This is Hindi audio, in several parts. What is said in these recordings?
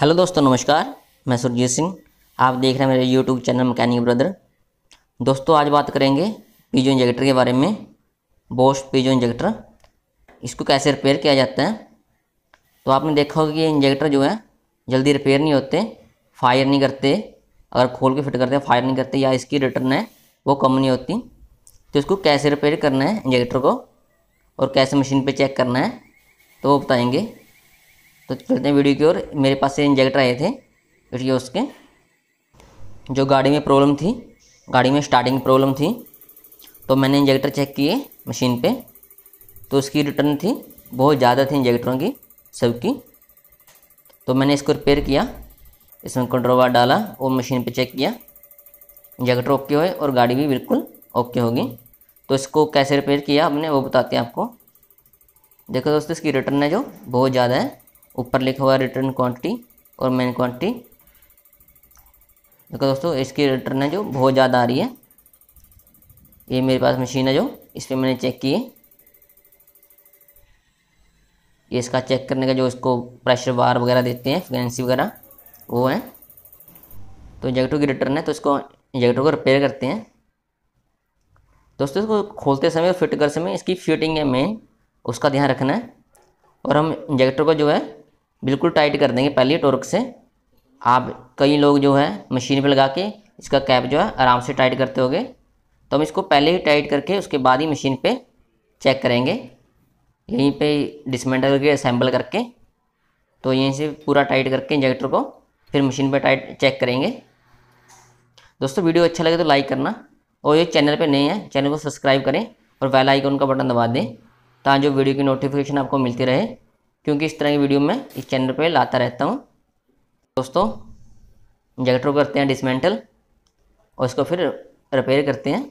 हेलो दोस्तों नमस्कार मैं सुरजीत सिंह आप देख रहे हैं मेरे यूट्यूब चैनल मैकेनिक ब्रदर दोस्तों आज बात करेंगे पीजो इंजेक्टर के बारे में बोश पीजो इंजेक्टर इसको कैसे रिपेयर किया जाता है तो आपने देखा होगा कि ये इंजेक्टर जो है जल्दी रिपेयर नहीं होते फायर नहीं करते अगर खोल के फिट करते हैं फायर नहीं करते या इसकी रिटर्न है वो कम नहीं होती तो इसको कैसे रिपेयर करना है इंजेक्टर को और कैसे मशीन पर चेक करना है तो वो बताएँगे तो चलते हैं वीडियो की ओर मेरे पास से इंजेक्टर आए थे वीडियोस उसके जो गाड़ी में प्रॉब्लम थी गाड़ी में स्टार्टिंग प्रॉब्लम थी तो मैंने इंजेक्टर चेक किए मशीन पे तो उसकी रिटर्न थी बहुत ज़्यादा थी इंजेक्टरों की सबकी तो मैंने इसको रिपेयर किया इसमें कंट्रोल डाला और मशीन पे चेक किया इंजेक्टर ओके हुए और गाड़ी भी बिल्कुल ओके होगी तो इसको कैसे रिपेयर किया हमने वो बताते हैं आपको देखो दोस्तों इसकी रिटर्न है जो बहुत ज़्यादा है ऊपर लिखा हुआ रिटर्न क्वांटिटी और मेन क्वांटिटी देखो दोस्तों इसकी रिटर्न है जो बहुत ज़्यादा आ रही है ये मेरे पास मशीन है जो इस पर मैंने चेक किए ये इसका चेक करने का जो इसको प्रेशर वार वगैरह देते हैं फ्रिक्वेंसी वगैरह वो है तो इंजेक्टर की रिटर्न है तो इसको इंजेक्टर को रिपेयर करते हैं दोस्तों इसको खोलते समय और फिट कर समय इसकी फिटिंग है मेन उसका ध्यान रखना है और हम इंजेक्टर को जो है बिल्कुल टाइट कर देंगे पहले टोर्क से आप कई लोग जो है मशीन पर लगा के इसका कैप जो है आराम से टाइट करते होगे तो हम इसको पहले ही टाइट करके उसके बाद ही मशीन पे चेक करेंगे यहीं पे डिसमेंटल करके असेंबल करके तो यहीं से पूरा टाइट करके इंजेक्टर को फिर मशीन पे टाइट चेक करेंगे दोस्तों वीडियो अच्छा लगे तो लाइक करना और ये चैनल पे नए हैं चैनल को सब्सक्राइब करें और वेल आइकन का बटन दबा दें ताकि वीडियो की नोटिफिकेशन आपको मिलती रहे क्योंकि इस तरह की वीडियो मैं इस चैनल पर लाता रहता हूँ दोस्तों इंजेक्टर करते हैं डिसमेंटल और इसको फिर रिपेयर करते हैं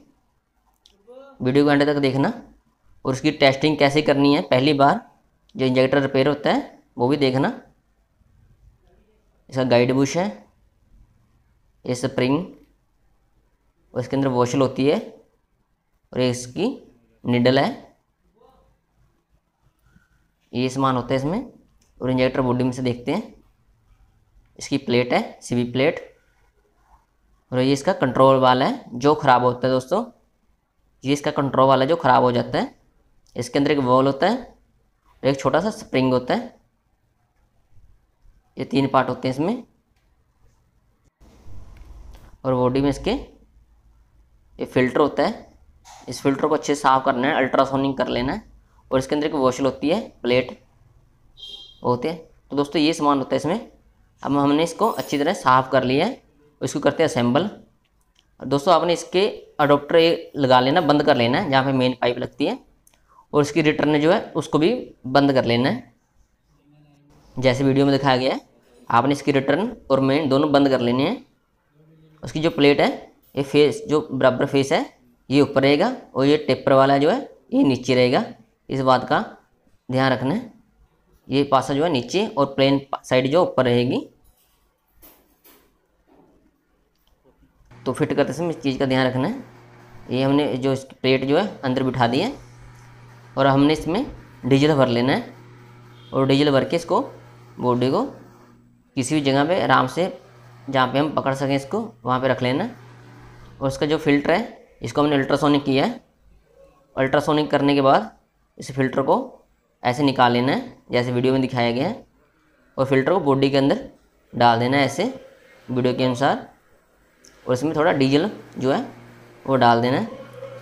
वीडियो घंटे तक देखना और उसकी टेस्टिंग कैसे करनी है पहली बार जो इंजेक्टर रिपेयर होता है वो भी देखना इसका गाइड बुश है ये स्प्रिंग और इसके अंदर वॉशल होती है और ये इसकी निडल है ये समान होता है इसमें और इंजेक्टर बॉडी में से देखते हैं इसकी प्लेट है सीबी प्लेट और ये इसका कंट्रोल वाला है जो ख़राब होता है दोस्तों ये इसका कंट्रोल वाला जो ख़राब हो जाता है इसके अंदर एक वॉल होता है और एक छोटा सा स्प्रिंग होता है ये तीन पार्ट होते हैं इसमें और बॉडी में इसके ये फिल्टर होता है इस फिल्टर को अच्छे से साफ़ करना है अल्ट्रासोनिक कर लेना है और इसके अंदर एक वॉशल होती है प्लेट होते हैं तो दोस्तों ये सामान होता है इसमें अब हमने इसको अच्छी तरह साफ़ कर लिया है इसको करते हैं असेंबल दोस्तों आपने इसके अडोप्टर लगा लेना बंद कर लेना है जहाँ पे मेन पाइप लगती है और इसकी रिटर्न जो है उसको भी बंद कर लेना है जैसे वीडियो में दिखाया गया है आपने इसकी रिटर्न और मेन दोनों बंद कर लेने हैं उसकी जो प्लेट है ये फेस जो बराबर फेस है ये ऊपर रहेगा और ये टेपर वाला जो है ये नीचे रहेगा इस बात का ध्यान रखना है ये पासा जो है नीचे और प्लेन साइड जो ऊपर रहेगी तो फिट करते समय इस चीज़ का ध्यान रखना है ये हमने जो इसकी प्लेट जो है अंदर बिठा दी है और हमने इसमें डीजल भर लेना है और डीजल भर के इसको बॉडी को किसी भी जगह पे आराम से जहाँ पे हम पकड़ सकें इसको वहाँ पे रख लेना और उसका जो फिल्टर है इसको हमने अल्ट्रासोनिक किया है अल्ट्रासोनिक करने के बाद इस फिल्टर को ऐसे निकाल लेना है जैसे वीडियो में दिखाया गया है और फिल्टर को बॉडी के अंदर डाल देना है ऐसे वीडियो के अनुसार और इसमें थोड़ा डीजल जो है वो डाल देना है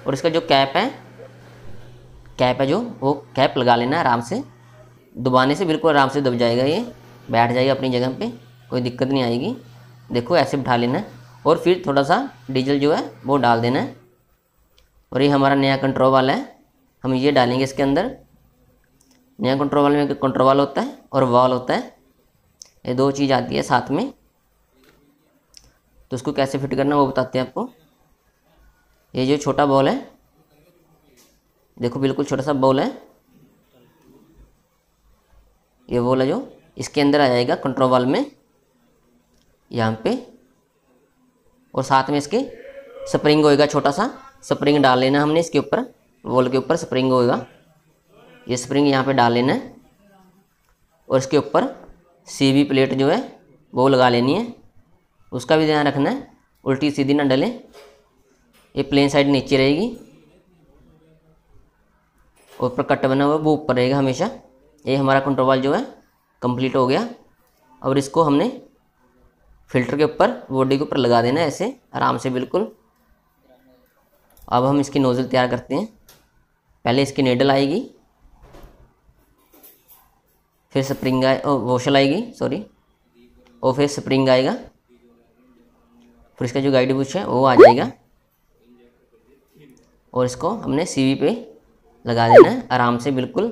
और इसका जो कैप है कैप है जो वो कैप लगा लेना है आराम से दबाने से बिल्कुल आराम से दब जाएगा ये बैठ जाएगा अपनी जगह पे कोई दिक्कत नहीं आएगी देखो ऐसे बिठा लेना है और फिर थोड़ा सा डीजल जो है वो डाल देना है और ये हमारा नया कंट्रोल वाला है हम ये डालेंगे इसके अंदर नया कंट्रोल में कंट्रोल वाल होता है और वॉल होता है ये दो चीज़ आती है साथ में तो उसको कैसे फिट करना वो बताते हैं आपको ये जो छोटा बॉल है देखो बिल्कुल छोटा सा बॉल है ये बॉल है जो इसके अंदर आ जाएगा कंट्रोल वाल में यहाँ पे और साथ में इसके स्प्रिंग होएगा छोटा सा स्प्रिंग डाल लेना हमने इसके ऊपर वॉल के ऊपर स्प्रिंग होगा ये स्प्रिंग यहाँ पे डाल लेना है और इसके ऊपर सीवी प्लेट जो है वो लगा लेनी है उसका भी ध्यान रखना है उल्टी सीधी ना डलें ये प्लेन साइड नीचे रहेगी और ऊपर कट बना हुआ वो ऊपर रहेगा हमेशा ये हमारा कंट्रोल जो है कंप्लीट हो गया और इसको हमने फिल्टर के ऊपर बॉडी के ऊपर लगा देना है ऐसे आराम से बिल्कुल अब हम इसकी नोज़ल तैयार करते हैं पहले इसकी नेडल आएगी फिर स्प्रिंग आए वोशल आएगी सॉरी और फिर स्प्रिंग आएगा फिर इसका जो गाइड बुश है वो आ जाएगा और इसको हमने सीवी पे लगा देना है आराम से बिल्कुल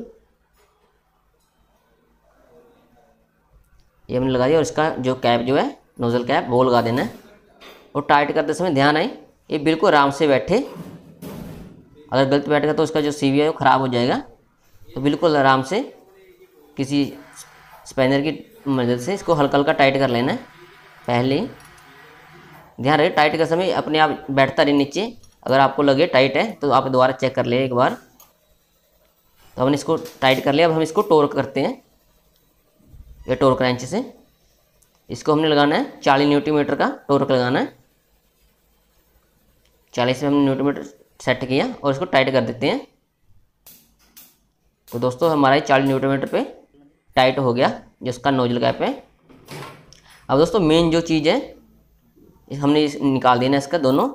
ये हमने लगा दिया और इसका जो कैप जो है नोज़ल कैप वो लगा देना है और टाइट करते समय ध्यान आए ये बिल्कुल आराम से बैठे अगर गलत बैठ गया तो उसका जो सी वी है वो ख़राब हो जाएगा तो बिल्कुल आराम से किसी स्पैनर की मदद से इसको हल्का हल्का टाइट कर लेना है पहले ही ध्यान रहे टाइट का समय अपने आप बैठता रहे नीचे अगर आपको लगे टाइट है तो आप दोबारा चेक कर ले एक बार तो हमने इसको टाइट कर लिया अब हम इसको टोर्क करते हैं ये टोर्क रेंच से इसको हमने लगाना है चालीस न्यूटीमीटर का टोर्क लगाना है चालीस में हमने न्यूटीमीटर सेट किया और इसको टाइट कर देते हैं तो दोस्तों हमारा ये चालीस न्यूटन मीटर पर टाइट हो गया जो उसका नोजल कैप है अब दोस्तों मेन जो चीज़ है हमने इस निकाल देना है इसका दोनों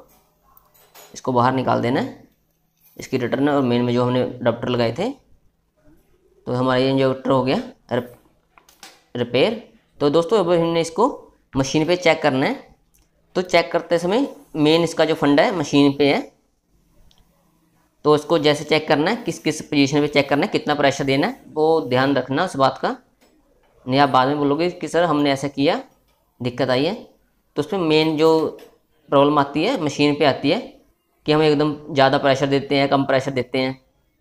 इसको बाहर निकाल देना है इसकी रिटर्न और मेन में जो हमने डॉक्टर लगाए थे तो हमारा ये इंजोक्टर हो गया रिपेयर तो दोस्तों अब हमने इसको मशीन पे चेक करना है तो चेक करते समय मेन इसका जो फंडा है मशीन पे है तो उसको जैसे चेक करना है किस किस पोजीशन पे चेक करना है कितना प्रेशर देना है वो ध्यान रखना उस बात का नहीं आप बाद में बोलोगे कि सर हमने ऐसा किया दिक्कत आई है तो उसमें मेन जो प्रॉब्लम आती है मशीन पे आती है कि हम एकदम ज़्यादा प्रेशर देते हैं कम प्रेशर देते हैं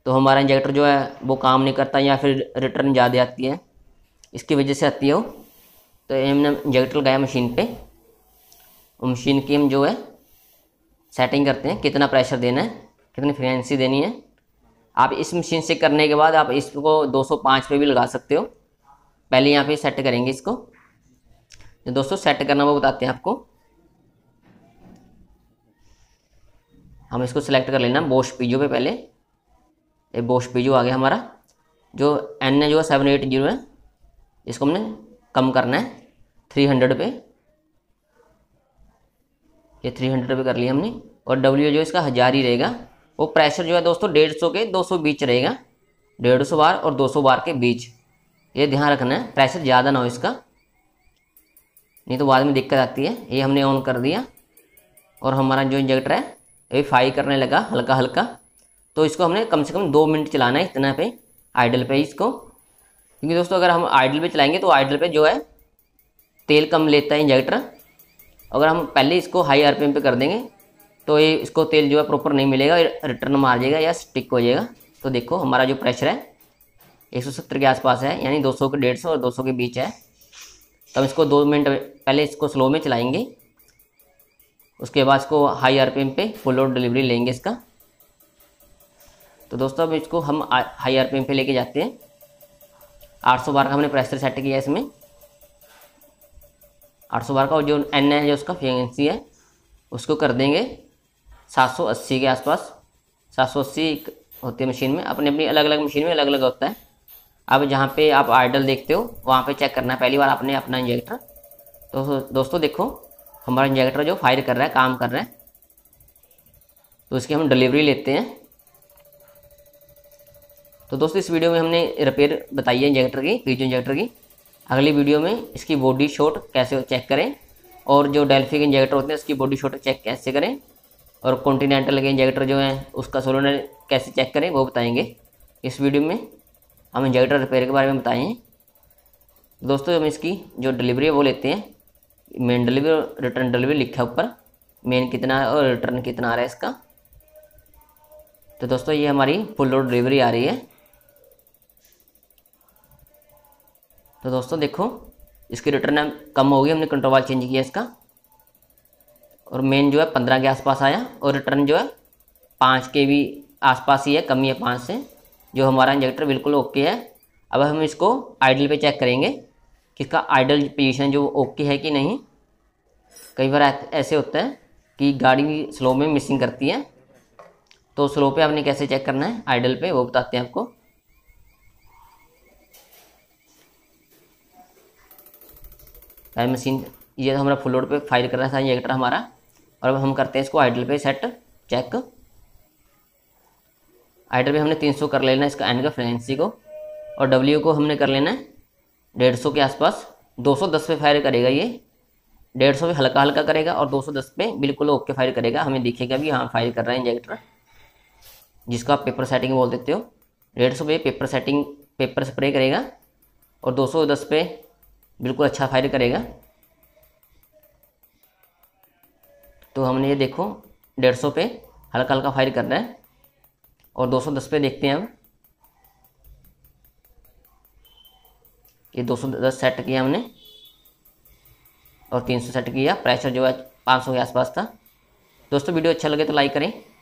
तो हमारा इंजेक्टर जो है वो काम नहीं करता या फिर रिटर्न ज़्यादा आती है इसकी वजह से आती है वो तो हमने इंजेक्टर लगाया मशीन पर मशीन की हम जो है सेटिंग करते हैं कितना प्रेशर देना है कितनी फ्रिक्वेंसी देनी है आप इस मशीन से करने के बाद आप इसको 205 पे भी लगा सकते हो पहले यहाँ पे सेट करेंगे इसको जो तो दोस्तों सेट करना वो बताते हैं आपको हम इसको सिलेक्ट कर लेना बोश पीजू पे पहले ये बोश पीजू आ गया हमारा जो एन है जो सेवन एट जीरो है इसको हमने कम करना है थ्री हंड्रेड पे ये थ्री हंड्रेड पे कर लिया हमने और डब्ल्यू जो इसका हज़ार ही रहेगा वो प्रेशर जो है दोस्तों डेढ़ सौ के दो सौ बीच रहेगा डेढ़ सौ बार और दो सौ बार के बीच ये ध्यान रखना है प्रेशर ज़्यादा ना हो इसका नहीं तो बाद में दिक्कत आती है ये हमने ऑन कर दिया और हमारा जो इंजेक्टर है ये फाई करने लगा हल्का हल्का तो इसको हमने कम से कम दो मिनट चलाना है इतना पे आइडल पे इसको क्योंकि दोस्तों अगर हम आइडल पे चलाएंगे तो आइडल पे जो है तेल कम लेता है इंजेक्टर अगर हम पहले इसको हाई आरपीएम पे कर देंगे तो ये इसको तेल जो है प्रॉपर नहीं मिलेगा रिटर्न मार जाएगा या स्टिक हो जाएगा तो देखो हमारा जो प्रेशर है 170 के आसपास है यानी 200 के 150 और 200 के बीच है तो हम इसको दो मिनट पहले इसको स्लो में चलाएंगे उसके बाद इसको हाई आर पे फुल लोड डिलीवरी लेंगे इसका तो दोस्तों अब इसको हम हाई आर पे लेके जाते हैं सौ बार का हमने प्रेशर सेट किया है इसमें सौ बार का जो एन है जो उसका फ्रीक्वेंसी है उसको कर देंगे 780 के आसपास 780 होती है मशीन में अपनी अपनी अलग अलग मशीन में अलग अलग होता है अब जहाँ पे आप आइडल देखते हो वहाँ पे चेक करना है पहली बार आपने अपना इंजेक्टर तो दोस्तों देखो हमारा इंजेक्टर जो फायर कर रहा है काम कर रहा है तो इसकी हम डिलीवरी लेते हैं तो दोस्तों इस वीडियो में हमने रिपेयर बताई है इंजेक्टर की पीजो इंजेक्टर की अगली वीडियो में इसकी बॉडी शॉट कैसे चेक करें और जो डेल्फिक इंजेक्टर होते हैं उसकी बॉडी शॉट चेक कैसे करें और कॉन्टीनेंटल के इंजेक्टर जो है उसका सोलोनर कैसे चेक करें वो बताएंगे इस वीडियो में हम इंजेक्टर रिपेयर के बारे में बताएँ दोस्तों हम इसकी जो डिलीवरी है वो लेते हैं मेन डिलीवरी और रिटर्न डिलीवरी लिखा है ऊपर मेन कितना है और रिटर्न कितना आ रहा है इसका तो दोस्तों ये हमारी फुल लोड डिलीवरी आ रही है तो दोस्तों देखो इसकी रिटर्न कम होगी हमने कंट्रोल चेंज किया इसका और मेन जो है पंद्रह के आसपास आया और रिटर्न जो है पाँच के भी आसपास ही है कमी है पाँच से जो हमारा इंजेक्टर बिल्कुल ओके है अब हम इसको आइडल पे चेक करेंगे कि इसका आइडल पोजीशन जो ओके है कि नहीं कई बार ऐसे होता है कि गाड़ी स्लो में मिसिंग करती है तो स्लो पे आपने कैसे चेक करना है आइडल पे वो बताते हैं आपको मशीन ये तो हमारा फुल लोड पे फाइल कर रहा था इंजेक्टर हमारा और अब हम करते हैं इसको आइडल पे सेट चेक आइडल पे हमने 300 कर लेना है इसका एंड का फ्रेंसी को और डब्ल्यू को हमने कर लेना है डेढ़ सौ के आसपास 210 पे फायर करेगा ये सौ पे हल्का हल्का करेगा और 210 पे बिल्कुल ओके फायर करेगा हमें दिखेगा भी हाँ फायर कर रहा है इंजेक्टर जिसको आप पेपर सेटिंग बोल देते हो डेढ़ सौ पे पेपर सेटिंग पेपर स्प्रे करेगा और 210 पे बिल्कुल अच्छा फायर करेगा तो हमने ये देखो डेढ़ सौ पे हल्का हल्का फायर करना है और दो सौ दस पे देखते हैं हम ये दो सौ दस सेट किया हमने और तीन सौ सेट किया प्रेशर जो है पाँच सौ के आसपास था दोस्तों वीडियो अच्छा लगे तो लाइक करें